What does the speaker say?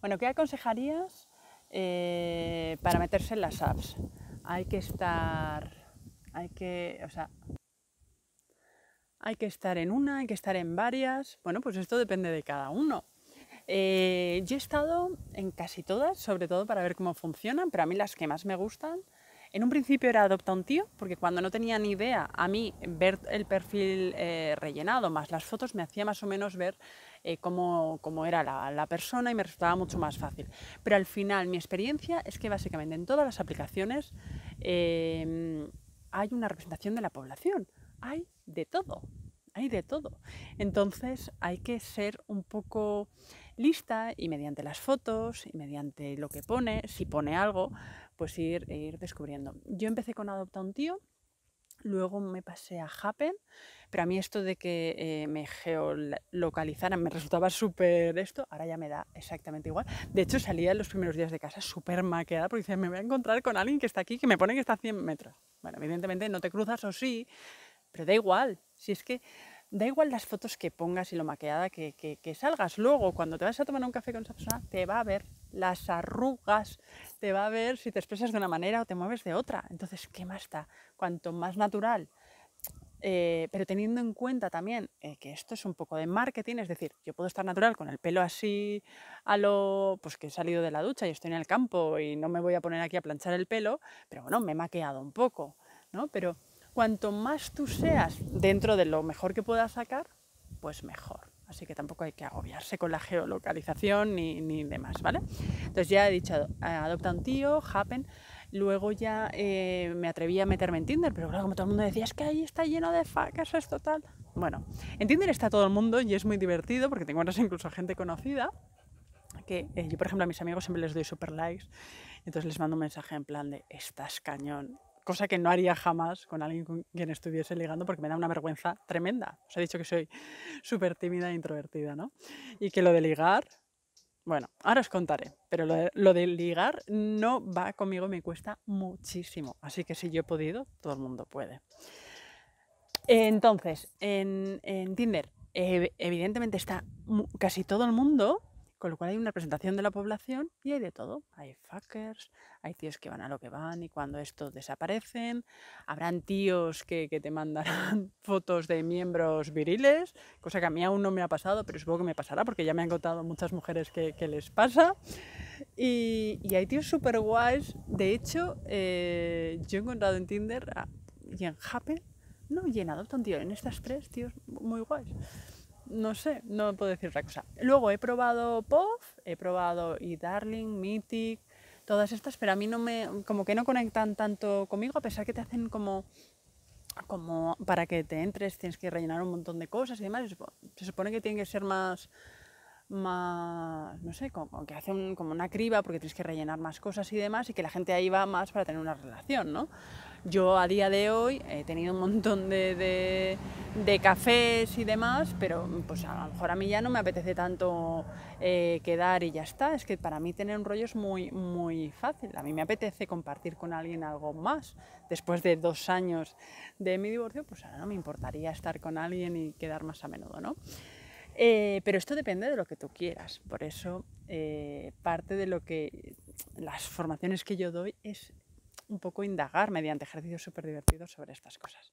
Bueno, ¿qué aconsejarías eh, para meterse en las apps? Hay que estar, hay que, hay que estar en una, hay que estar en varias. Bueno, pues esto depende de cada uno. Eh, yo he estado en casi todas, sobre todo para ver cómo funcionan, pero a mí las que más me gustan en un principio era adopta un tío, porque cuando no tenía ni idea, a mí ver el perfil eh, rellenado más las fotos me hacía más o menos ver eh, cómo, era la, persona y me resultaba mucho más fácil. Pero al final mi experiencia es que básicamente en todas las aplicaciones eh, hay una representación de la población, hay de todo hay de todo. Entonces hay que ser un poco lista y mediante las fotos y mediante lo que pone, si pone algo, pues ir, ir descubriendo. Yo empecé con Adopta un tío, luego me pasé a Happen, pero a mí esto de que eh, me geolocalizaran me resultaba súper esto, ahora ya me da exactamente igual. De hecho salía en los primeros días de casa súper maqueada porque decía, me voy a encontrar con alguien que está aquí, que me pone que está a 100 metros. Bueno, evidentemente no te cruzas o sí, pero da igual, si es que da igual las fotos que pongas y lo maqueada que, que, salgas. Luego, cuando te vas a tomar un café con esa persona, te va a ver las arrugas, te va a ver si te expresas de una manera o te mueves de otra. Entonces, ¿qué más está, Cuanto más natural. Eh, pero teniendo en cuenta también eh, que esto es un poco de marketing, es decir, yo puedo estar natural con el pelo así a lo, pues que he salido de la ducha y estoy en el campo y no me voy a poner aquí a planchar el pelo, pero bueno, me he maqueado un poco, ¿no? Pero cuanto más tú seas dentro de lo mejor que puedas sacar, pues mejor. Así que tampoco hay que agobiarse con la geolocalización ni, ni demás, ¿vale? Entonces ya he dicho, eh, adopta un tío, happen. Luego ya eh, me atreví a meterme en Tinder, pero claro, como todo el mundo decía, es que ahí está lleno de facas, es total. Bueno, en Tinder está todo el mundo y es muy divertido porque te encuentras incluso gente conocida que eh, yo, por ejemplo, a mis amigos siempre les doy super likes, entonces les mando un mensaje en plan de, estás cañón, cosa que no haría jamás con alguien con quien estuviese ligando porque me da una vergüenza tremenda. Os he dicho que soy súper tímida e introvertida, ¿no? Y que lo de ligar, bueno, ahora os contaré, pero lo de, ligar no va conmigo, me cuesta muchísimo. Así que si yo he podido, todo el mundo puede. Entonces, en Tinder, eh, evidentemente está casi todo el mundo con lo cual hay una representación de la población y hay de todo. Hay fuckers, hay tíos que van a lo que van y cuando estos desaparecen, habrán tíos que, te mandarán fotos de miembros viriles, cosa que a mí aún no me ha pasado, pero supongo que me pasará porque ya me han contado muchas mujeres que, les pasa. Y, hay tíos súper guays. De hecho, eh, yo he encontrado en Tinder y en Happen, no, y en tío, en estas tres tíos muy guays no sé, no puedo decir otra cosa. Luego he probado puff he probado y Darling, Mythic, todas estas, pero a mí no me, como que no conectan tanto conmigo, a pesar que te hacen como, como para que te entres tienes que rellenar un montón de cosas y demás. Se supone que tienen que ser más más, no sé, como, que hace como una criba porque tienes que rellenar más cosas y demás y que la gente ahí va más para tener una relación, ¿no? Yo a día de hoy he tenido un montón de, de, cafés y demás, pero pues a lo mejor a mí ya no me apetece tanto eh, quedar y ya está. Es que para mí tener un rollo es muy, muy fácil. A mí me apetece compartir con alguien algo más. Después de dos años de mi divorcio, pues ahora no me importaría estar con alguien y quedar más a menudo, ¿no? Eh, pero esto depende de lo que tú quieras. Por eso, eh, parte de lo que las formaciones que yo doy es un poco indagar mediante ejercicios súper divertidos sobre estas cosas.